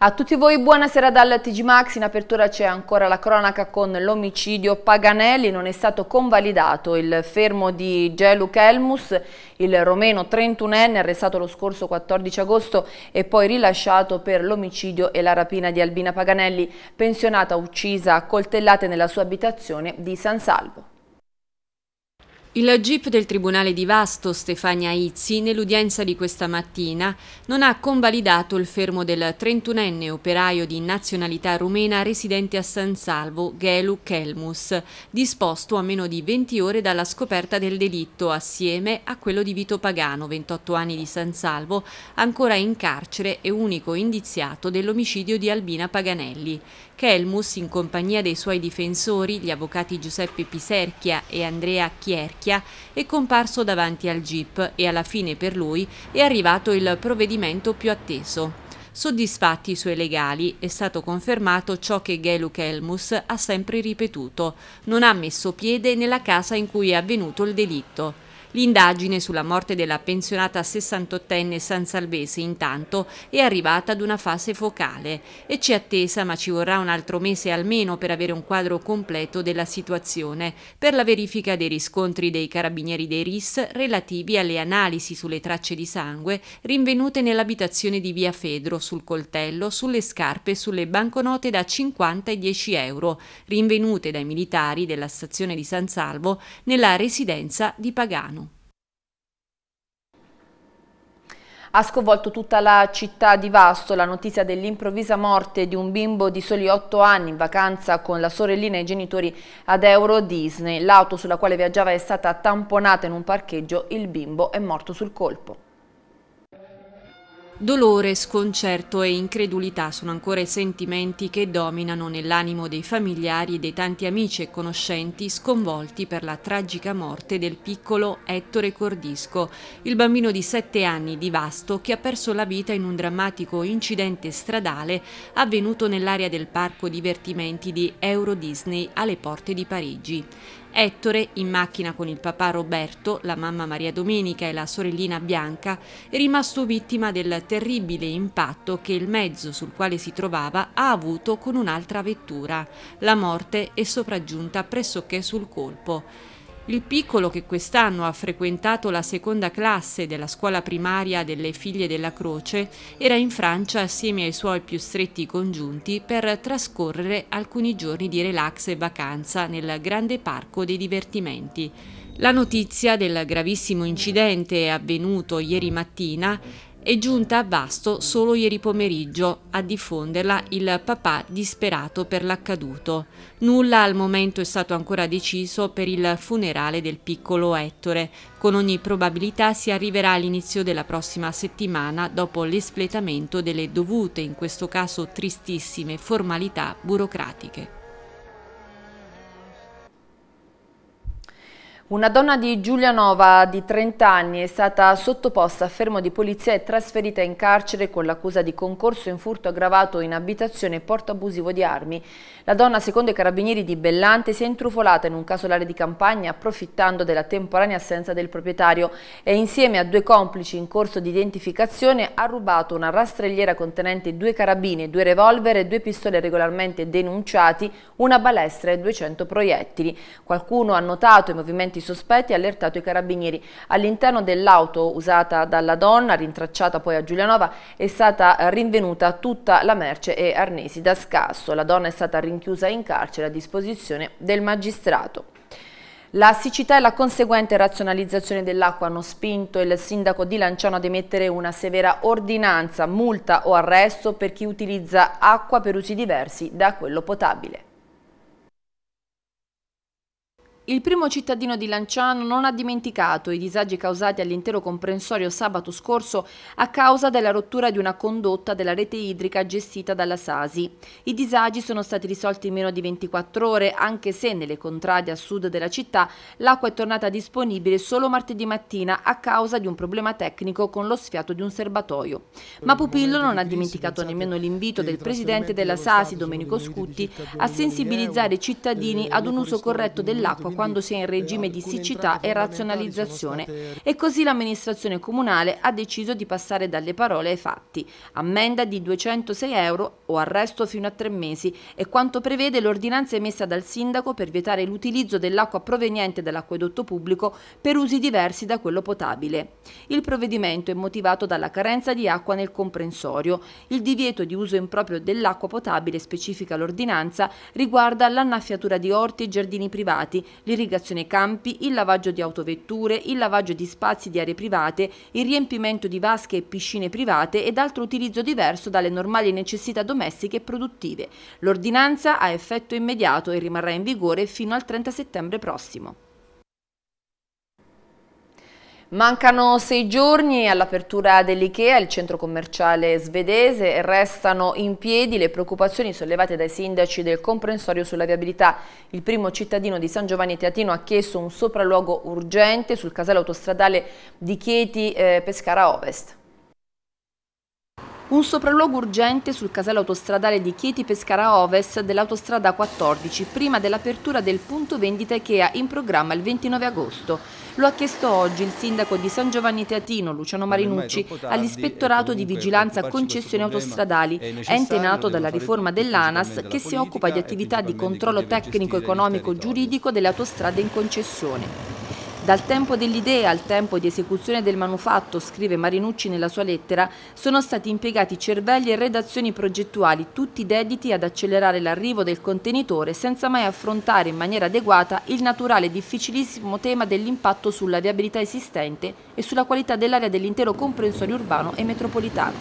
A tutti voi buonasera dal TG Max, in apertura c'è ancora la cronaca con l'omicidio Paganelli, non è stato convalidato il fermo di Gelu Kelmus, il romeno 31enne arrestato lo scorso 14 agosto e poi rilasciato per l'omicidio e la rapina di Albina Paganelli, pensionata uccisa a coltellate nella sua abitazione di San Salvo. Il GIP del Tribunale di Vasto, Stefania Izzi, nell'udienza di questa mattina non ha convalidato il fermo del 31enne operaio di nazionalità rumena residente a San Salvo, Gelu Kelmus, disposto a meno di 20 ore dalla scoperta del delitto assieme a quello di Vito Pagano, 28 anni di San Salvo, ancora in carcere e unico indiziato dell'omicidio di Albina Paganelli che Elmus, in compagnia dei suoi difensori, gli avvocati Giuseppe Piserchia e Andrea Chierchia, è comparso davanti al GIP e alla fine per lui è arrivato il provvedimento più atteso. Soddisfatti i suoi legali, è stato confermato ciò che Geluk Elmus ha sempre ripetuto, non ha messo piede nella casa in cui è avvenuto il delitto. L'indagine sulla morte della pensionata 68enne San Salvese intanto è arrivata ad una fase focale e ci attesa ma ci vorrà un altro mese almeno per avere un quadro completo della situazione per la verifica dei riscontri dei carabinieri dei RIS relativi alle analisi sulle tracce di sangue rinvenute nell'abitazione di Via Fedro sul coltello, sulle scarpe e sulle banconote da 50 e 10 euro rinvenute dai militari della stazione di San Salvo nella residenza di Pagano. Ha sconvolto tutta la città di Vasto la notizia dell'improvvisa morte di un bimbo di soli 8 anni in vacanza con la sorellina e i genitori ad Euro Disney. L'auto sulla quale viaggiava è stata tamponata in un parcheggio, il bimbo è morto sul colpo. Dolore, sconcerto e incredulità sono ancora i sentimenti che dominano nell'animo dei familiari e dei tanti amici e conoscenti sconvolti per la tragica morte del piccolo Ettore Cordisco, il bambino di 7 anni di Vasto che ha perso la vita in un drammatico incidente stradale avvenuto nell'area del parco divertimenti di Euro Disney alle porte di Parigi. Ettore, in macchina con il papà Roberto, la mamma Maria Domenica e la sorellina Bianca, è rimasto vittima del terribile impatto che il mezzo sul quale si trovava ha avuto con un'altra vettura. La morte è sopraggiunta pressoché sul colpo. Il piccolo che quest'anno ha frequentato la seconda classe della scuola primaria delle figlie della Croce era in Francia assieme ai suoi più stretti congiunti per trascorrere alcuni giorni di relax e vacanza nel grande parco dei divertimenti. La notizia del gravissimo incidente avvenuto ieri mattina è giunta a Vasto solo ieri pomeriggio a diffonderla il papà disperato per l'accaduto. Nulla al momento è stato ancora deciso per il funerale del piccolo Ettore. Con ogni probabilità si arriverà all'inizio della prossima settimana dopo l'espletamento delle dovute, in questo caso tristissime, formalità burocratiche. Una donna di Giulianova di 30 anni è stata sottoposta a fermo di polizia e trasferita in carcere con l'accusa di concorso in furto aggravato in abitazione e porto abusivo di armi. La donna, secondo i carabinieri di Bellante, si è intrufolata in un casolare di campagna approfittando della temporanea assenza del proprietario e insieme a due complici in corso di identificazione ha rubato una rastrelliera contenente due carabine, due revolver e due pistole regolarmente denunciati, una balestra e 200 proiettili. Qualcuno ha notato i movimenti comportamenti sospetti ha allertato i carabinieri. All'interno dell'auto usata dalla donna, rintracciata poi a Giulianova, è stata rinvenuta tutta la merce e arnesi da scasso. La donna è stata rinchiusa in carcere a disposizione del magistrato. La siccità e la conseguente razionalizzazione dell'acqua hanno spinto il sindaco di Lanciano ad emettere una severa ordinanza, multa o arresto per chi utilizza acqua per usi diversi da quello potabile. Il primo cittadino di Lanciano non ha dimenticato i disagi causati all'intero comprensorio sabato scorso a causa della rottura di una condotta della rete idrica gestita dalla Sasi. I disagi sono stati risolti in meno di 24 ore, anche se nelle contrade a sud della città l'acqua è tornata disponibile solo martedì mattina a causa di un problema tecnico con lo sfiato di un serbatoio. Ma Pupillo non ha dimenticato nemmeno l'invito del presidente della Sasi, Domenico Scutti, a sensibilizzare i cittadini ad un uso corretto dell'acqua quando si è in regime di siccità e razionalizzazione e così l'amministrazione comunale ha deciso di passare dalle parole ai fatti. Ammenda di 206 euro o arresto fino a tre mesi è quanto prevede l'ordinanza emessa dal sindaco per vietare l'utilizzo dell'acqua proveniente dall'acquedotto pubblico per usi diversi da quello potabile. Il provvedimento è motivato dalla carenza di acqua nel comprensorio. Il divieto di uso improprio dell'acqua potabile, specifica l'ordinanza, riguarda l'annaffiatura di orti e giardini privati, l'irrigazione campi, il lavaggio di autovetture, il lavaggio di spazi di aree private, il riempimento di vasche e piscine private ed altro utilizzo diverso dalle normali necessità domestiche e produttive. L'ordinanza ha effetto immediato e rimarrà in vigore fino al 30 settembre prossimo. Mancano sei giorni all'apertura dell'IKEA, il centro commerciale svedese, e restano in piedi le preoccupazioni sollevate dai sindaci del comprensorio sulla viabilità. Il primo cittadino di San Giovanni Teatino ha chiesto un sopralluogo urgente sul casello autostradale di Chieti eh, Pescara Ovest un sopralluogo urgente sul casello autostradale di Chieti Pescara Oves dell'autostrada 14 prima dell'apertura del punto vendita Ikea in programma il 29 agosto. Lo ha chiesto oggi il sindaco di San Giovanni Teatino, Luciano Marinucci, all'ispettorato di vigilanza concessioni autostradali, ente nato dalla riforma dell'ANAS che si occupa di attività di controllo tecnico, economico, giuridico delle autostrade in concessione. Dal tempo dell'idea al tempo di esecuzione del manufatto, scrive Marinucci nella sua lettera, sono stati impiegati cervelli e redazioni progettuali, tutti dediti ad accelerare l'arrivo del contenitore senza mai affrontare in maniera adeguata il naturale e difficilissimo tema dell'impatto sulla viabilità esistente e sulla qualità dell'area dell'intero comprensorio urbano e metropolitano.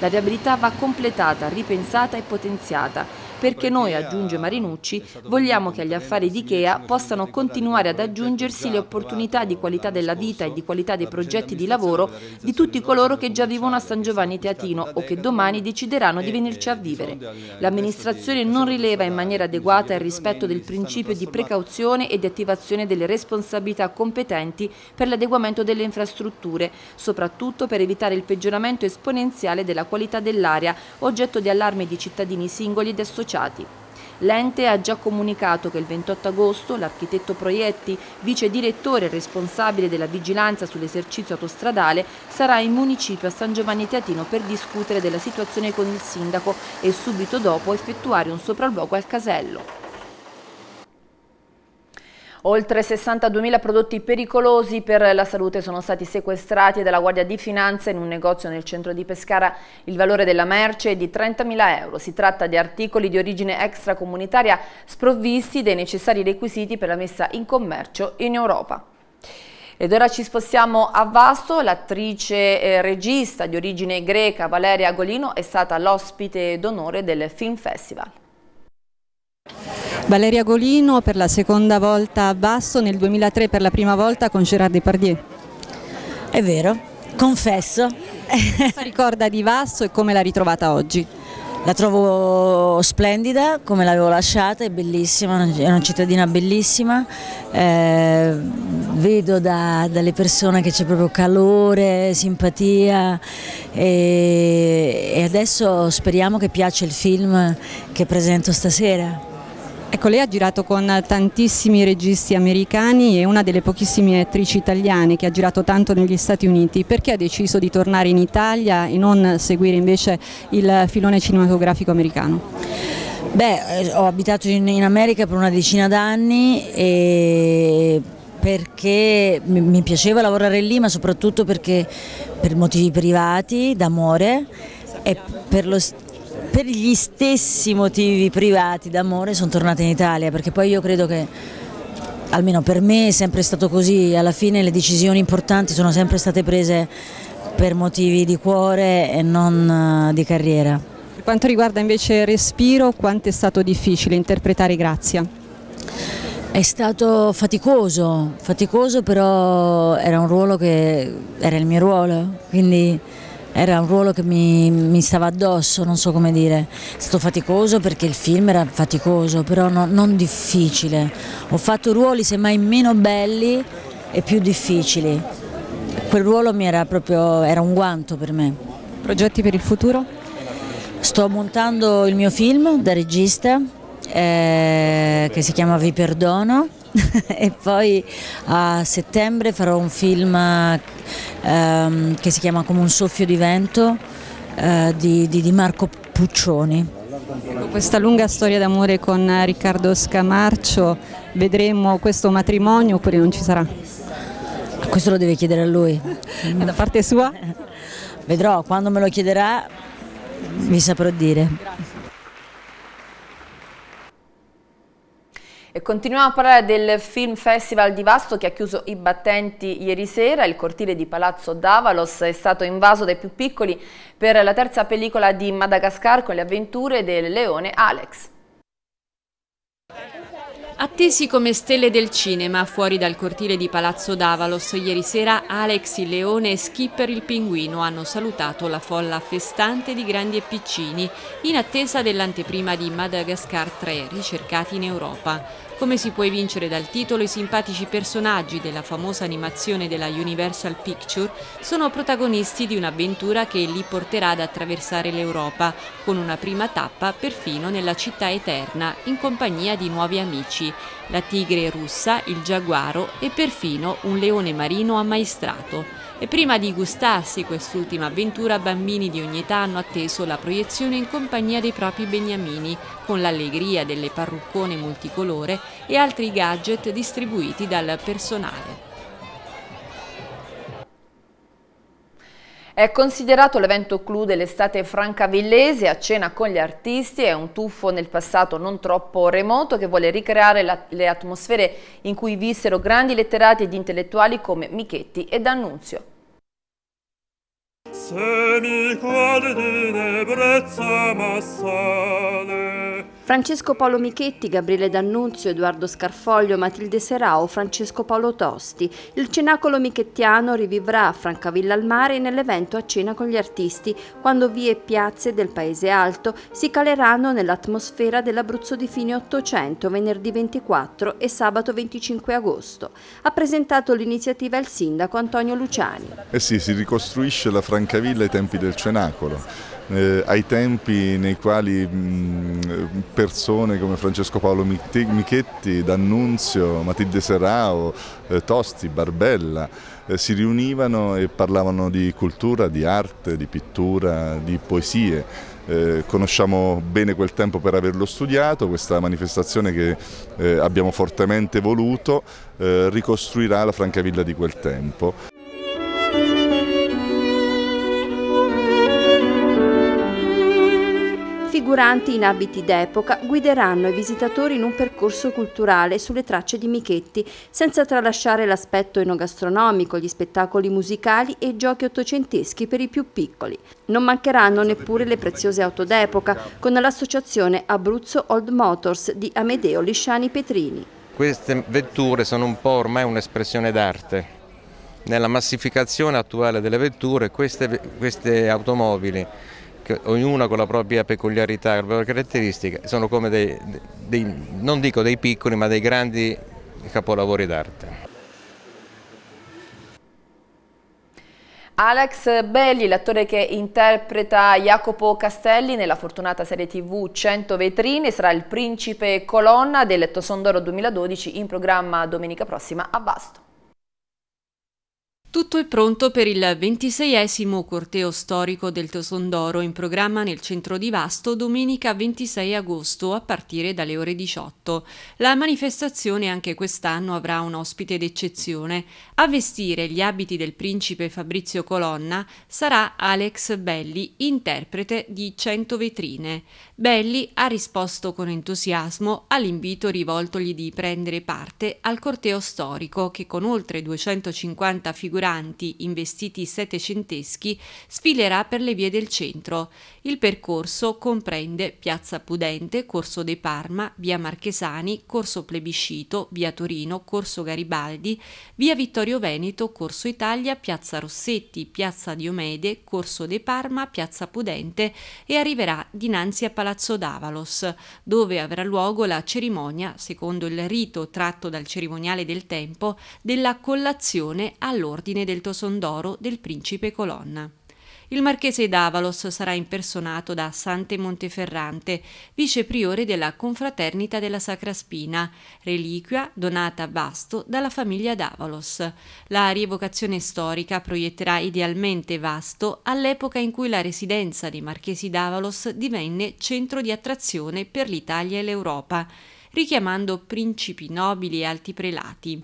La viabilità va completata, ripensata e potenziata perché noi, aggiunge Marinucci, vogliamo che agli affari di Ikea possano continuare ad aggiungersi le opportunità di qualità della vita e di qualità dei progetti di lavoro di tutti coloro che già vivono a San Giovanni Teatino o che domani decideranno di venirci a vivere. L'amministrazione non rileva in maniera adeguata il rispetto del principio di precauzione e di attivazione delle responsabilità competenti per l'adeguamento delle infrastrutture, soprattutto per evitare il peggioramento esponenziale della qualità dell'aria, oggetto di allarme di cittadini singoli ed associati tracciati. L'ente ha già comunicato che il 28 agosto l'architetto Proietti, vice direttore e responsabile della vigilanza sull'esercizio autostradale, sarà in municipio a San Giovanni Teatino per discutere della situazione con il sindaco e subito dopo effettuare un sopralluogo al casello. Oltre 62.000 prodotti pericolosi per la salute sono stati sequestrati dalla Guardia di Finanza in un negozio nel centro di Pescara. Il valore della merce è di 30.000 euro. Si tratta di articoli di origine extracomunitaria sprovvisti dei necessari requisiti per la messa in commercio in Europa. Ed ora ci spostiamo a Vasto, l'attrice eh, regista di origine greca Valeria Golino è stata l'ospite d'onore del Film Festival. Valeria Golino per la seconda volta a Basso, nel 2003 per la prima volta con Gerard Depardieu. È vero, confesso. Cosa ricorda di Basso e come l'ha ritrovata oggi? La trovo splendida, come l'avevo lasciata, è bellissima, è una cittadina bellissima, eh, vedo da, dalle persone che c'è proprio calore, simpatia e, e adesso speriamo che piaccia il film che presento stasera. Ecco, lei ha girato con tantissimi registi americani e una delle pochissime attrici italiane che ha girato tanto negli Stati Uniti. Perché ha deciso di tornare in Italia e non seguire invece il filone cinematografico americano? Beh, eh, ho abitato in, America per una decina d'anni e perché mi piaceva lavorare lì, ma soprattutto perché per motivi privati, d'amore, e per lo, stesso per gli stessi motivi privati d'amore sono tornata in Italia perché poi io credo che almeno per me è sempre stato così, alla fine le decisioni importanti sono sempre state prese per motivi di cuore e non eh, di carriera. Per quanto riguarda invece il respiro, quanto è stato difficile interpretare Grazia? È stato faticoso, faticoso però era un ruolo che era il mio ruolo, quindi era un ruolo che mi, mi, stava addosso, non so come dire, è stato faticoso perché il film era faticoso, però no, non difficile, ho fatto ruoli semmai meno belli e più difficili, quel ruolo era, proprio, era un guanto per me. Progetti per il futuro? Sto montando il mio film da regista eh, che si chiama Vi Perdono e poi a settembre farò un film ehm, che si chiama Come un soffio di vento eh, di, di, Marco Puccioni. Ecco, questa lunga storia d'amore con Riccardo Scamarcio, vedremo questo matrimonio oppure non ci sarà? Questo lo deve chiedere a lui. E da parte sua? Vedrò, quando me lo chiederà vi saprò dire. Grazie. E continuiamo a parlare del Film Festival di Vasto che ha chiuso i battenti ieri sera. Il cortile di Palazzo Davalos è stato invaso dai più piccoli per la terza pellicola di Madagascar con le avventure del leone Alex. Attesi come stelle del cinema, fuori dal cortile di Palazzo Davalos, ieri sera Alex il leone e Skipper il pinguino hanno salutato la folla festante di grandi e piccini in attesa dell'anteprima di Madagascar 3 ricercati in Europa. Come si può evincere dal titolo, i simpatici personaggi della famosa animazione della Universal Picture sono protagonisti di un'avventura che li porterà ad attraversare l'Europa, con una prima tappa perfino nella città eterna, in compagnia di nuovi amici, la tigre russa, il giaguaro e perfino un leone marino ammaestrato. E prima di gustarsi quest'ultima avventura, bambini di ogni età hanno atteso la proiezione in compagnia dei propri beniamini, con l'allegria delle parruccone multicolore e altri gadget distribuiti dal personale. È considerato l'evento clou dell'estate francavillese a cena con gli artisti, è un tuffo nel passato non troppo remoto che vuole ricreare la, le atmosfere in cui vissero grandi letterati ed intellettuali come Michetti e D'Annunzio. Se mi quadri di nebrezza massale, Francesco Paolo Michetti, Gabriele D'Annunzio, Edoardo Scarfoglio, Matilde Serao, Francesco Paolo Tosti. Il cenacolo michettiano rivivrà a Francavilla al Mare nell'evento a cena con gli artisti, quando vie e piazze del Paese Alto si caleranno nell'atmosfera dell'Abruzzo di fine Ottocento, venerdì 24 e sabato 25 agosto. Ha presentato l'iniziativa il sindaco Antonio Luciani. Eh sì, si ricostruisce la Francavilla ai tempi del cenacolo eh, ai tempi nei quali mh, persone come Francesco Paolo Michetti, D'Annunzio, Matilde Serrao, eh, Tosti, Barbella eh, si riunivano e parlavano di cultura, di arte, di pittura, di poesie. Eh, conosciamo bene quel tempo per averlo studiato, questa manifestazione che eh, abbiamo fortemente voluto eh, ricostruirà la Francavilla di quel tempo. figuranti in abiti d'epoca guideranno i visitatori in un percorso culturale sulle tracce di Michetti, senza tralasciare l'aspetto enogastronomico, gli spettacoli musicali e i giochi ottocenteschi per i più piccoli. Non mancheranno neppure le preziose auto d'epoca, con l'associazione Abruzzo Old Motors di Amedeo Lisciani Petrini. Queste vetture sono un po' ormai un'espressione d'arte, nella massificazione attuale delle vetture queste, queste, automobili ognuna con la propria peculiarità, con le proprie caratteristiche, sono come dei, dei, non dico dei piccoli, ma dei grandi capolavori d'arte. Alex Belli, l'attore che interpreta Jacopo Castelli nella fortunata serie tv 100 vetrine, sarà il principe colonna del Tosondoro 2012 in programma domenica prossima a Basto. Tutto è pronto per il 26 corteo storico del Tosondoro in programma nel centro di Vasto domenica 26 agosto a partire dalle ore 18. La manifestazione anche quest'anno avrà un ospite d'eccezione. A vestire gli abiti del principe Fabrizio Colonna sarà Alex Belli, interprete di 100 vetrine. Belli ha risposto con entusiasmo all'invito rivoltogli di prendere parte al corteo storico che con oltre 250 figure raffiguranti, in settecenteschi, sfilerà per le vie del centro. Il percorso comprende Piazza Pudente, Corso De Parma, Via Marchesani, Corso Plebiscito, Via Torino, Corso Garibaldi, Via Vittorio Veneto, Corso Italia, Piazza Rossetti, Piazza Diomede, Corso De Parma, Piazza Pudente e arriverà dinanzi a Palazzo Davalos, dove avrà luogo la cerimonia, secondo il rito tratto dal cerimoniale del tempo, della collazione all'ordine ordine del Tosondoro del principe Colonna. Il marchese d'Avalos sarà impersonato da Sante Monteferrante, vicepriore della Confraternita della Sacra Spina, reliquia donata a Vasto dalla famiglia d'Avalos. La rievocazione storica proietterà idealmente Vasto all'epoca in cui la residenza dei marchesi d'Avalos divenne centro di attrazione per l'Italia e l'Europa richiamando principi nobili e alti prelati.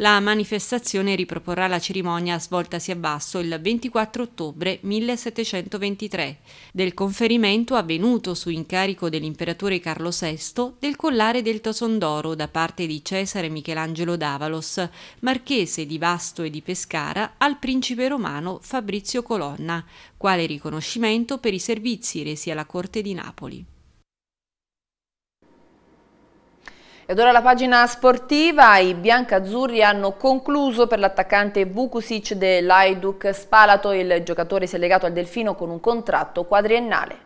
La manifestazione riproporrà la cerimonia svoltasi a Basso il 24 ottobre 1723 del conferimento avvenuto su incarico dell'imperatore Carlo VI del collare del Tosondoro da parte di Cesare Michelangelo Davalos, marchese di Vasto e di Pescara, al principe romano Fabrizio Colonna, quale riconoscimento per i servizi resi alla corte di Napoli. Ed ora la pagina sportiva, i biancazzurri hanno concluso per l'attaccante Vukusic dell'Aiduc Spalato, il giocatore si è legato al Delfino con un contratto quadriennale.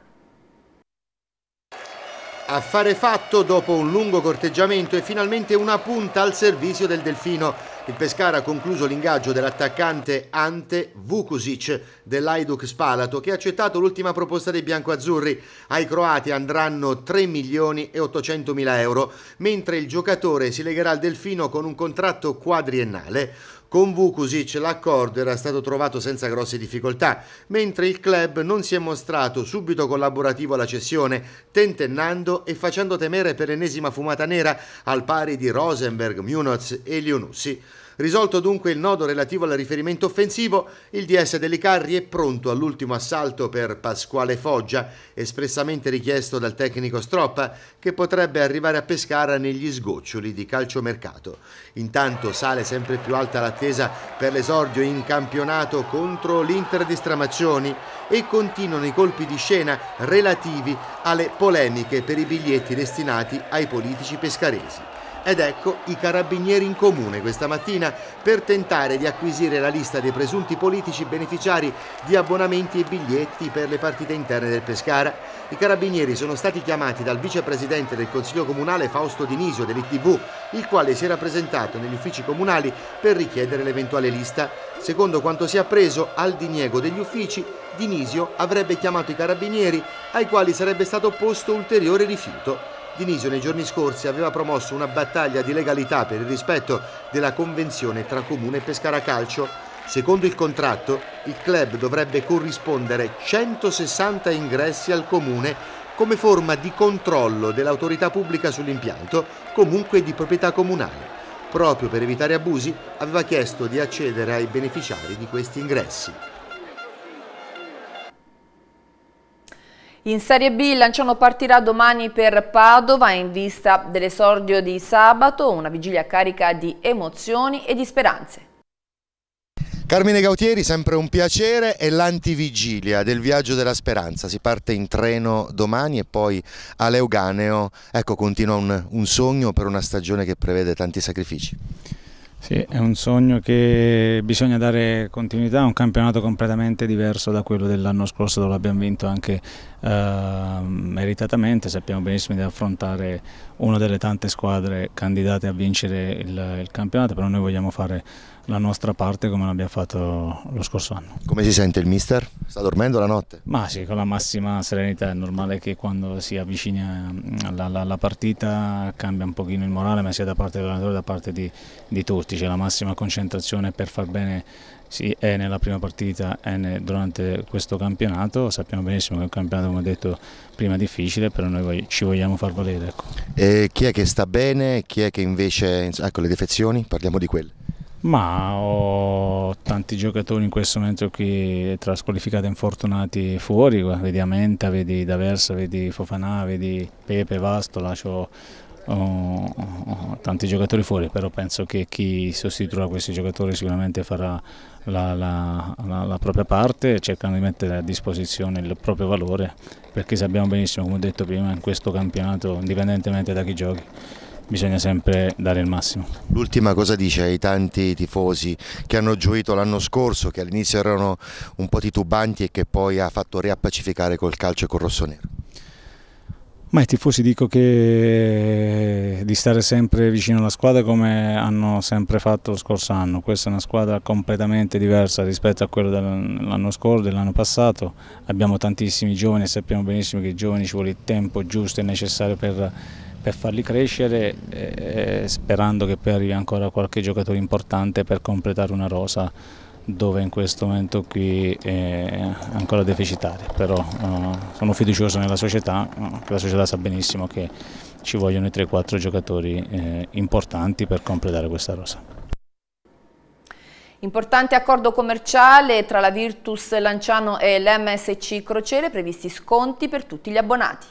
Affare fatto dopo un lungo corteggiamento e finalmente una punta al servizio del Delfino. Il Pescara ha concluso l'ingaggio dell'attaccante Ante Vukusic dell'Aiduk Spalato che ha accettato l'ultima proposta dei biancoazzurri. Ai croati andranno 3 milioni e 800 mila euro, mentre il giocatore si legherà al Delfino con un contratto quadriennale. Con Vukusic l'accordo era stato trovato senza grosse difficoltà, mentre il club non si è mostrato subito collaborativo alla cessione, tentennando e facendo temere per l'ennesima fumata nera al pari di Rosenberg, Munoz e Lionussi. Risolto dunque il nodo relativo al riferimento offensivo, il DS Delicarri è pronto all'ultimo assalto per Pasquale Foggia, espressamente richiesto dal tecnico Stroppa, che potrebbe arrivare a Pescara negli sgoccioli di calciomercato. Intanto sale sempre più alta l'attesa per l'esordio in campionato contro l'Inter di Stramaccioni e continuano i colpi di scena relativi alle polemiche per i biglietti destinati ai politici pescaresi. Ed ecco i carabinieri in comune questa mattina per tentare di acquisire la lista dei presunti politici beneficiari di abbonamenti e biglietti per le partite interne del Pescara. I carabinieri sono stati chiamati dal vicepresidente del Consiglio Comunale Fausto Dinisio dell'ITV, il quale si era presentato negli uffici comunali per richiedere l'eventuale lista. Secondo quanto si è appreso, al diniego degli uffici, Dinisio avrebbe chiamato i carabinieri ai quali sarebbe stato posto ulteriore rifiuto. Dinisio nei giorni scorsi aveva promosso una battaglia di legalità per il rispetto della convenzione tra Comune e Pescara Calcio. Secondo il contratto, il club dovrebbe corrispondere 160 ingressi al Comune come forma di controllo dell'autorità pubblica sull'impianto, comunque di proprietà comunale. Proprio per evitare abusi, aveva chiesto di accedere ai beneficiari di questi ingressi. In Serie B Lanciano partirà domani per Padova in vista dell'esordio di sabato, una vigilia carica di emozioni e di speranze. Carmine Gautieri, sempre un piacere, è l'antivigilia del viaggio della speranza, si parte in treno domani e poi a Leuganeo, ecco continua un, un sogno per una stagione che prevede tanti sacrifici. Sì, è un sogno che bisogna dare continuità a un campionato completamente diverso da quello dell'anno scorso dove abbiamo vinto anche Ehm, meritatamente, sappiamo benissimo di affrontare una delle tante squadre candidate a vincere il, il campionato, però noi vogliamo fare la nostra parte come l'abbiamo fatto lo scorso anno. Come si sente il mister? Sta dormendo la notte? Ma sì, con la massima serenità, è normale che quando si avvicina alla, ehm, alla, alla partita cambia un pochino il morale, ma sia da parte dell'allenatore che da parte di, di tutti, c'è la massima concentrazione per far bene sì, è nella prima partita, è durante questo campionato, sappiamo benissimo che è un campionato, come ho detto prima, difficile, però noi ci vogliamo far valere. Ecco. E chi è che sta bene, chi è che invece, ecco le defezioni, parliamo di quelle. Ma ho tanti giocatori in questo momento qui tra squalificati e infortunati fuori, vedi Amenta, vedi D'Aversa, vedi Fofanà, vedi Pepe, Vasto, lascio tanti giocatori fuori, però penso che chi sostituirà questi giocatori sicuramente farà la, la, la, la, propria parte cercando di mettere a disposizione il proprio valore, perché sappiamo benissimo, come ho detto prima, in questo campionato, indipendentemente da chi giochi, bisogna sempre dare il massimo. L'ultima cosa dice ai tanti tifosi che hanno gioito l'anno scorso, che all'inizio erano un po' titubanti e che poi ha fatto riappacificare col calcio e col rossonero? Ma i tifosi dico che eh, di stare sempre vicino alla squadra come hanno sempre fatto lo scorso anno, questa è una squadra completamente diversa rispetto a quella dell'anno scorso, dell'anno passato, abbiamo tantissimi giovani e sappiamo benissimo che i giovani ci vuole il tempo giusto e necessario per, per farli crescere eh, eh sperando che poi arrivi ancora qualche giocatore importante per completare una rosa dove in questo momento qui è ancora deficitaria, però eh, sono fiducioso nella società, eh, la società sa benissimo che ci vogliono i 3-4 giocatori eh, importanti per completare questa rosa. Importante accordo commerciale tra la Virtus Lanciano e l'MSC Crociere, previsti sconti per tutti gli abbonati.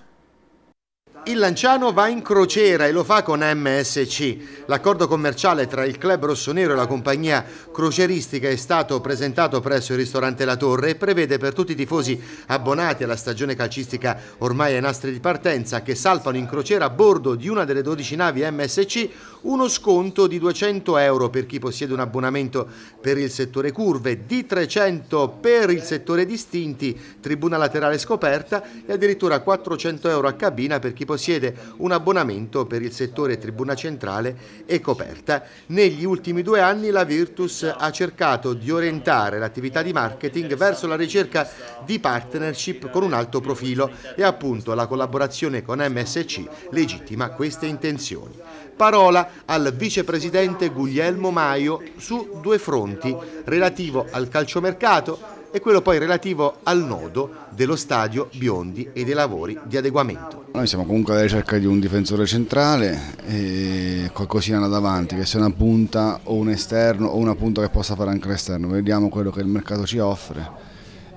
Il Lanciano va in crociera e lo fa con MSC. L'accordo commerciale tra il club rossonero e la compagnia croceristica è stato presentato presso il ristorante La Torre e prevede per tutti i tifosi abbonati alla stagione calcistica ormai ai nastri di partenza che salpano in crociera a bordo di una delle 12 navi MSC uno sconto di 200 euro per chi possiede un abbonamento per il settore curve, di 300 per il settore distinti, tribuna laterale scoperta e addirittura 400 euro a cabina per chi possiede possiede un abbonamento per il settore tribuna centrale e coperta. Negli ultimi due anni la Virtus ha cercato di orientare l'attività di marketing verso la ricerca di partnership con un alto profilo e appunto la collaborazione con MSC legittima queste intenzioni. Parola al vicepresidente Guglielmo Maio su due fronti relativo al calciomercato e quello poi relativo al nodo dello stadio Biondi e dei lavori di adeguamento. Noi siamo comunque alla ricerca di un difensore centrale e qualcosina là davanti, che sia una punta o un esterno o una punta che possa fare anche l'esterno, vediamo quello che il mercato ci offre.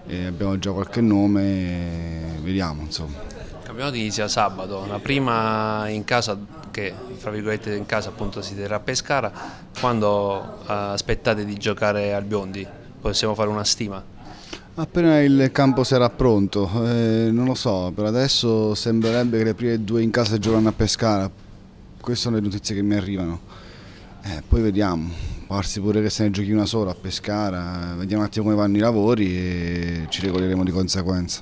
E abbiamo già qualche nome, vediamo insomma. Il campionato inizia sabato, la prima in casa che fra virgolette in casa appunto si terrà a Pescara, quando eh, aspettate di giocare al Biondi? Possiamo fare una stima? Appena il campo sarà pronto, eh, non lo so, per adesso sembrerebbe che le prime due in casa giocano a Pescara, queste sono le notizie che mi arrivano, eh, poi vediamo, parsi pure che se ne giochi una sola a Pescara, vediamo un attimo come vanno i lavori e ci regoleremo di conseguenza.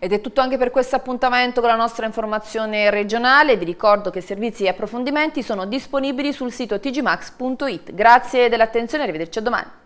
Ed è tutto anche per questo appuntamento con la nostra informazione regionale. Vi ricordo che servizi e approfondimenti sono disponibili sul sito tgmax.it. Grazie dell'attenzione e arrivederci a domani.